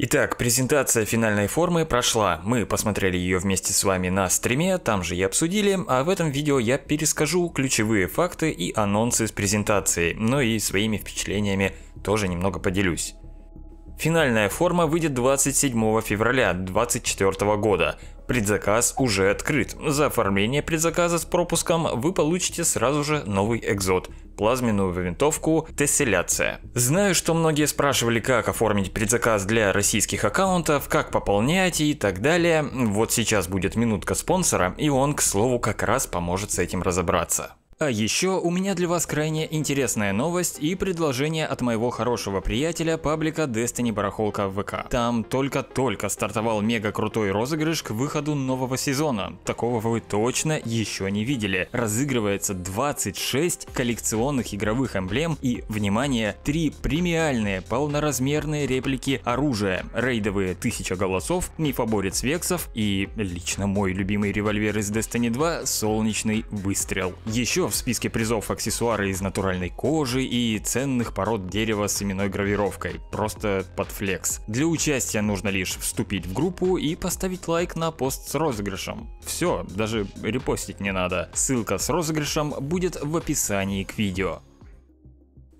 Итак, презентация финальной формы прошла. Мы посмотрели ее вместе с вами на стриме, там же и обсудили, а в этом видео я перескажу ключевые факты и анонсы с презентации, но ну и своими впечатлениями тоже немного поделюсь. Финальная форма выйдет 27 февраля 2024 года. Предзаказ уже открыт. За оформление предзаказа с пропуском вы получите сразу же новый экзот плазменную винтовку Тесселяция. Знаю, что многие спрашивали, как оформить предзаказ для российских аккаунтов, как пополнять и так далее. Вот сейчас будет минутка спонсора, и он, к слову, как раз поможет с этим разобраться. А еще у меня для вас крайне интересная новость и предложение от моего хорошего приятеля паблика Destiny Барахолка в ВК. Там только-только стартовал мега крутой розыгрыш к выходу нового сезона. Такого вы точно еще не видели. Разыгрывается 26 коллекционных игровых эмблем и, внимание, 3 премиальные полноразмерные реплики оружия, рейдовые 1000 голосов, мифоборец вексов и лично мой любимый револьвер из Destiny 2 солнечный выстрел. Еще в списке призов аксессуары из натуральной кожи и ценных пород дерева с именной гравировкой, просто под флекс. Для участия нужно лишь вступить в группу и поставить лайк на пост с розыгрышем. Все, даже репостить не надо. Ссылка с розыгрышем будет в описании к видео.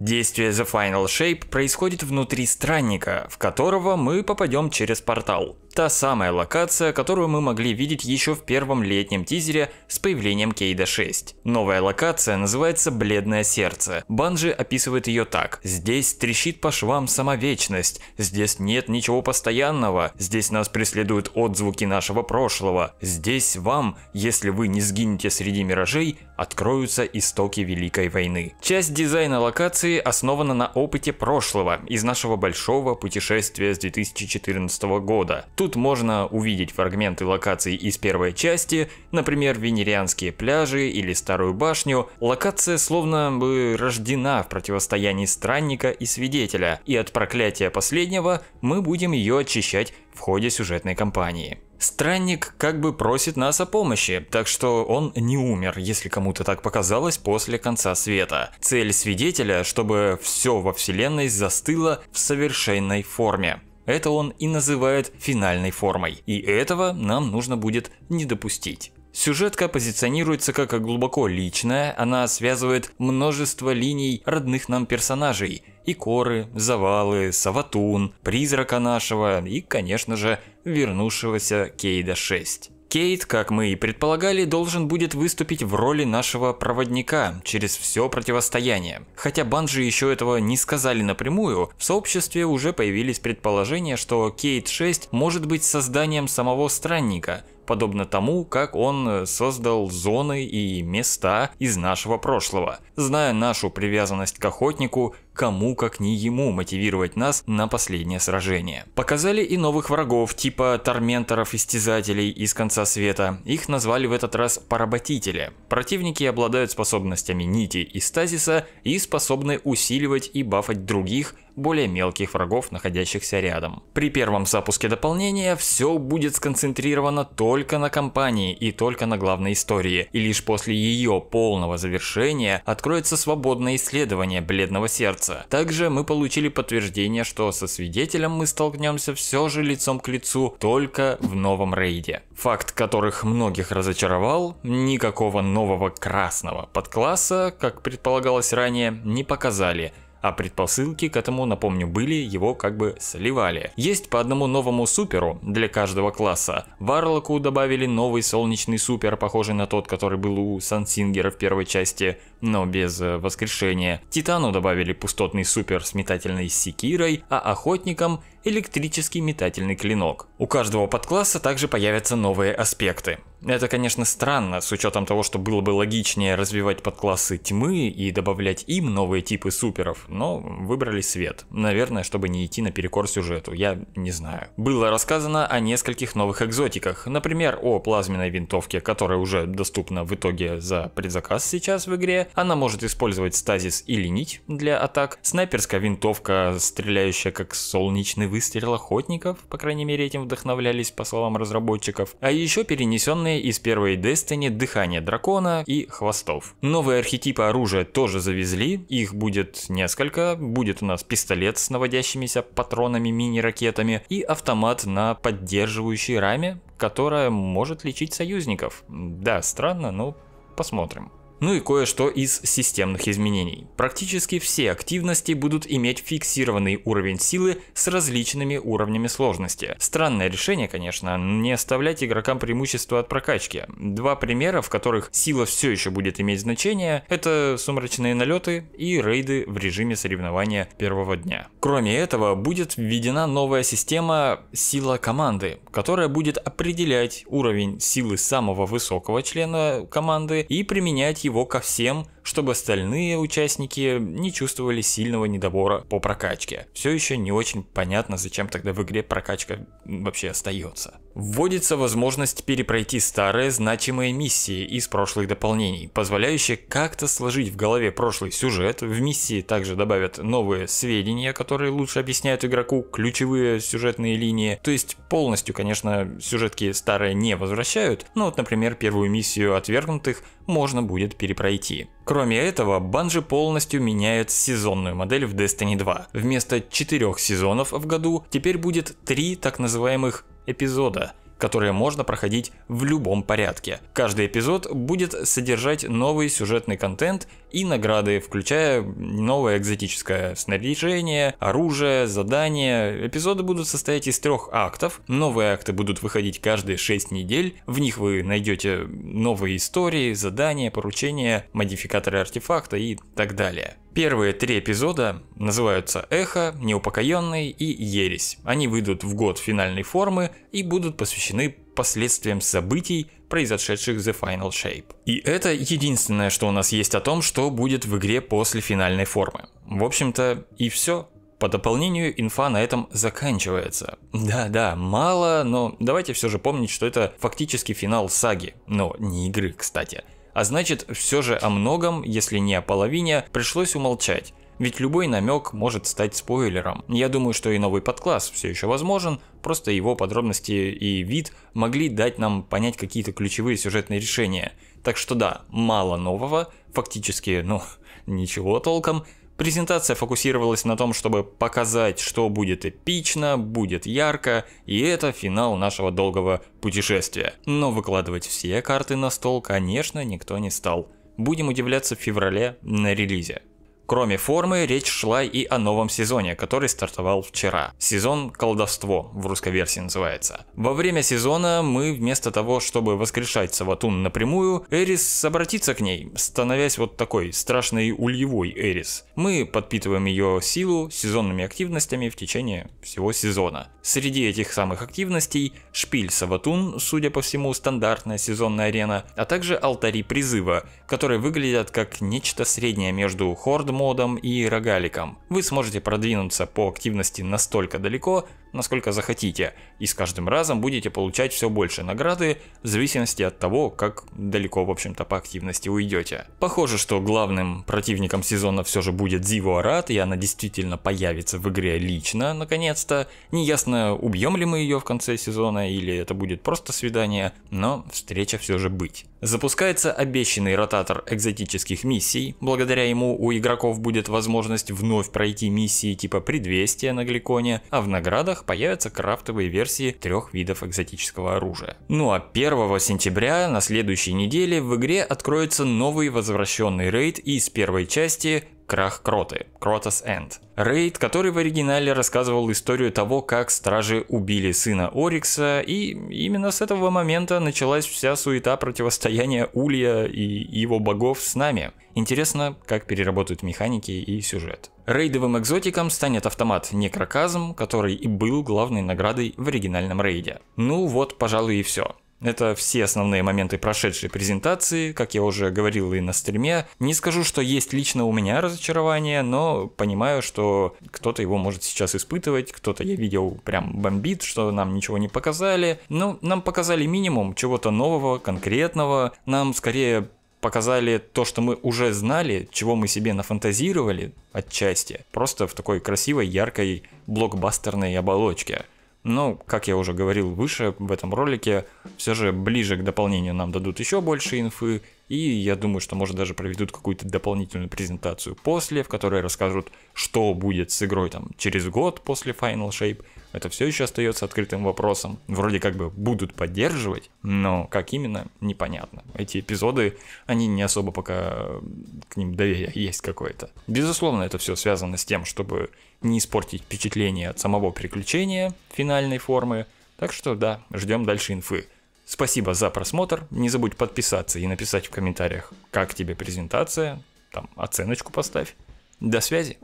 Действие The Final Shape происходит внутри странника, в которого мы попадем через портал. Та самая локация, которую мы могли видеть еще в первом летнем тизере с появлением Кейда 6. Новая локация называется «Бледное сердце». Банжи описывает ее так. «Здесь трещит по швам сама вечность, здесь нет ничего постоянного, здесь нас преследуют отзвуки нашего прошлого, здесь вам, если вы не сгинете среди миражей, откроются истоки Великой войны». Часть дизайна локации основана на опыте прошлого из нашего большого путешествия с 2014 года. Тут можно увидеть фрагменты локаций из первой части, например, венерианские пляжи или старую башню. Локация словно бы рождена в противостоянии странника и свидетеля, и от проклятия последнего мы будем ее очищать в ходе сюжетной кампании. Странник как бы просит нас о помощи, так что он не умер, если кому-то так показалось после конца света. Цель свидетеля, чтобы все во вселенной застыло в совершенной форме. Это он и называет финальной формой, и этого нам нужно будет не допустить. Сюжетка позиционируется как глубоко личная, она связывает множество линий родных нам персонажей. Икоры, завалы, саватун, призрака нашего и, конечно же, вернувшегося Кейда 6. Кейт, как мы и предполагали, должен будет выступить в роли нашего проводника через все противостояние. Хотя Банжи еще этого не сказали напрямую, в сообществе уже появились предположения, что Кейт-6 может быть созданием самого Странника, подобно тому, как он э, создал зоны и места из нашего прошлого. Зная нашу привязанность к охотнику, кому как не ему мотивировать нас на последнее сражение. Показали и новых врагов, типа торменторов-истязателей из конца света. Их назвали в этот раз поработители. Противники обладают способностями нити и стазиса и способны усиливать и бафать других, более мелких врагов, находящихся рядом. При первом запуске дополнения все будет сконцентрировано только на кампании и только на главной истории, и лишь после ее полного завершения откроется свободное исследование Бледного Сердца, сердца. Также мы получили подтверждение, что со свидетелем мы столкнемся все же лицом к лицу только в новом рейде. Факт, которых многих разочаровал, никакого нового красного подкласса, как предполагалось ранее, не показали – а предпосылки к этому, напомню, были, его как бы сливали. Есть по одному новому суперу для каждого класса. Варлоку добавили новый солнечный супер, похожий на тот, который был у Сансингера в первой части, но без э, воскрешения. Титану добавили пустотный супер с метательной секирой, а охотникам электрический метательный клинок. У каждого подкласса также появятся новые аспекты. Это, конечно, странно, с учетом того, что было бы логичнее развивать подклассы тьмы и добавлять им новые типы суперов, но выбрали свет. Наверное, чтобы не идти наперекор сюжету, я не знаю. Было рассказано о нескольких новых экзотиках, например, о плазменной винтовке, которая уже доступна в итоге за предзаказ сейчас в игре. Она может использовать стазис или нить для атак. Снайперская винтовка, стреляющая как солнечный выстрел охотников, по крайней мере этим вдохновлялись по словам разработчиков. А еще перенесенные Вселенной из первой Destiny, Дыхание Дракона и Хвостов. Новые архетипы оружия тоже завезли, их будет несколько. Будет у нас пистолет с наводящимися патронами, мини-ракетами и автомат на поддерживающей раме, которая может лечить союзников. Да, странно, но посмотрим ну и кое-что из системных изменений. Практически все активности будут иметь фиксированный уровень силы с различными уровнями сложности. Странное решение, конечно, не оставлять игрокам преимущество от прокачки. Два примера, в которых сила все еще будет иметь значение, это сумрачные налеты и рейды в режиме соревнования первого дня. Кроме этого, будет введена новая система сила команды, которая будет определять уровень силы самого высокого члена команды и применять его ко всем чтобы остальные участники не чувствовали сильного недобора по прокачке. Все еще не очень понятно, зачем тогда в игре прокачка вообще остается. Вводится возможность перепройти старые значимые миссии из прошлых дополнений, позволяющие как-то сложить в голове прошлый сюжет. В миссии также добавят новые сведения, которые лучше объясняют игроку ключевые сюжетные линии. То есть полностью, конечно, сюжетки старые не возвращают, но вот, например, первую миссию отвергнутых можно будет перепройти. Кроме этого, Банжи полностью меняет сезонную модель в Destiny 2. Вместо четырех сезонов в году теперь будет три так называемых эпизода – которые можно проходить в любом порядке. Каждый эпизод будет содержать новый сюжетный контент и награды, включая новое экзотическое снаряжение, оружие, задания. Эпизоды будут состоять из трех актов. Новые акты будут выходить каждые 6 недель. В них вы найдете новые истории, задания, поручения, модификаторы артефакта и так далее. Первые три эпизода называются «Эхо», «Неупокоенный» и «Ересь». Они выйдут в год финальной формы и будут посвящены последствиям событий, произошедших в The Final Shape. И это единственное, что у нас есть о том, что будет в игре после финальной формы. В общем-то и все. По дополнению инфа на этом заканчивается. Да-да, мало, но давайте все же помнить, что это фактически финал саги, но не игры, кстати. А значит, все же о многом, если не о половине, пришлось умолчать. Ведь любой намек может стать спойлером. Я думаю, что и новый подкласс все еще возможен, просто его подробности и вид могли дать нам понять какие-то ключевые сюжетные решения. Так что да, мало нового, фактически, ну, ничего толком, Презентация фокусировалась на том, чтобы показать, что будет эпично, будет ярко, и это финал нашего долгого путешествия. Но выкладывать все карты на стол, конечно, никто не стал. Будем удивляться в феврале на релизе. Кроме формы, речь шла и о новом сезоне, который стартовал вчера. Сезон «Колдовство» в русской версии называется. Во время сезона мы вместо того, чтобы воскрешать Саватун напрямую, Эрис обратится к ней, становясь вот такой страшной ульевой Эрис. Мы подпитываем ее силу сезонными активностями в течение всего сезона. Среди этих самых активностей шпиль Саватун, судя по всему, стандартная сезонная арена, а также алтари призыва, которые выглядят как нечто среднее между хордом модам и рогаликам. Вы сможете продвинуться по активности настолько далеко, насколько захотите, и с каждым разом будете получать все больше награды в зависимости от того, как далеко в общем-то по активности уйдете. Похоже, что главным противником сезона все же будет Зиво Арат, и она действительно появится в игре лично, наконец-то. Неясно, убьем ли мы ее в конце сезона, или это будет просто свидание, но встреча все же быть. Запускается обещанный ротатор экзотических миссий, благодаря ему у игроков будет возможность вновь пройти миссии типа предвестия на Гликоне, а в наградах магазинах появятся крафтовые версии трех видов экзотического оружия. Ну а 1 сентября на следующей неделе в игре откроется новый возвращенный рейд из первой части Крах Кроты, Кротос Энд. Рейд, который в оригинале рассказывал историю того, как стражи убили сына Орикса, и именно с этого момента началась вся суета противостояния Улья и его богов с нами. Интересно, как переработают механики и сюжет. Рейдовым экзотиком станет автомат Некроказм, который и был главной наградой в оригинальном рейде. Ну вот, пожалуй, и все. Это все основные моменты прошедшей презентации, как я уже говорил и на стриме. Не скажу, что есть лично у меня разочарование, но понимаю, что кто-то его может сейчас испытывать, кто-то, я видел, прям бомбит, что нам ничего не показали. Но ну, нам показали минимум чего-то нового, конкретного. Нам скорее показали то, что мы уже знали, чего мы себе нафантазировали отчасти, просто в такой красивой, яркой, блокбастерной оболочке. Но, как я уже говорил выше в этом ролике, все же ближе к дополнению нам дадут еще больше инфы, и я думаю, что, может, даже проведут какую-то дополнительную презентацию после, в которой расскажут, что будет с игрой там через год после Final Shape. Это все еще остается открытым вопросом. Вроде как бы будут поддерживать, но как именно, непонятно. Эти эпизоды, они не особо пока э, к ним доверие есть какое-то. Безусловно, это все связано с тем, чтобы не испортить впечатление от самого приключения финальной формы. Так что да, ждем дальше инфы. Спасибо за просмотр. Не забудь подписаться и написать в комментариях, как тебе презентация. Там оценочку поставь. До связи.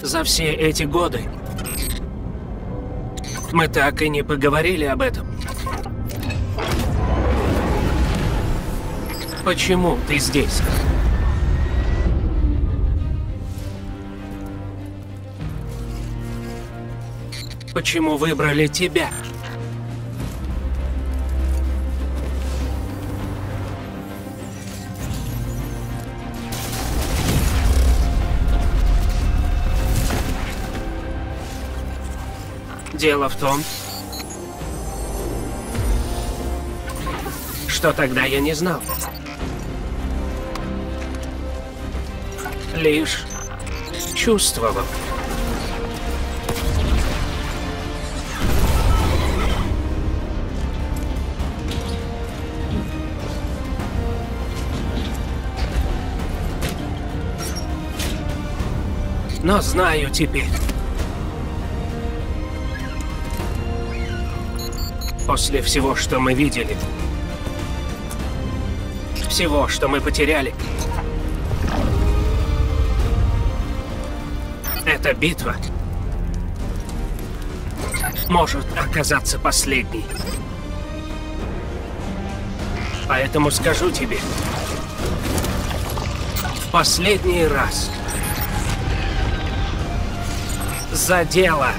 За все эти годы мы так и не поговорили об этом. Почему ты здесь? Почему выбрали тебя? Дело в том, что тогда я не знал. Лишь чувствовал. но знаю теперь. После всего, что мы видели, всего, что мы потеряли. Эта битва может оказаться последней. Поэтому скажу тебе, в последний раз за дело.